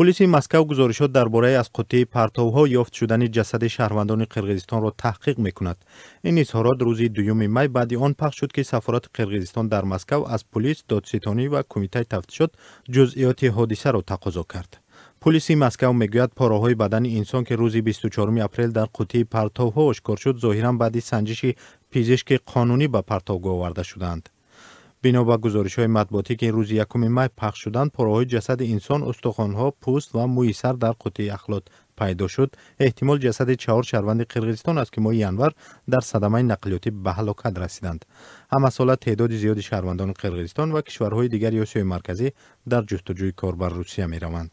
пулиси маскав гузоришот дар бораи аз қуттии партовҳо ёфт шудани ҷасади шаҳрвандони қирғизистонро таҳқиқ мекунад ин изҳорот рӯзи дуюми май баъди он пахш шуд ки сафорати қирғизистон дар маскав аз пулис додситонӣ ва кумитаи тафтишот ҷузъиёти ҳодисаро тақозо кард пулиси маскав мегӯяд пораҳои бадани инсон ки рӯзи 24 апрел дар қуттии партовҳо ошкор шуд зоҳиран баъди санҷиши пизишки қонунӣ ба партовго оварда шудаанд бино ба гузоришҳои матбуотӣ ки рӯзи якуми май пахш шуданд пораҳои ҷасади инсон устухонҳо пӯст ва мӯи сар дар қутии ахлот пайдо шуд эҳтимол ҷасади чаҳор шаҳрванди қирғизистон аст ки моҳи январ дар садамаи нақлиётӣ ба ҳалокат расиданд ҳамасола теъдоди зиёди шаҳрвандони қирғизистон ва кишварҳои дигари осиёи марказӣ дар ҷустуҷӯи корбар русия мераванд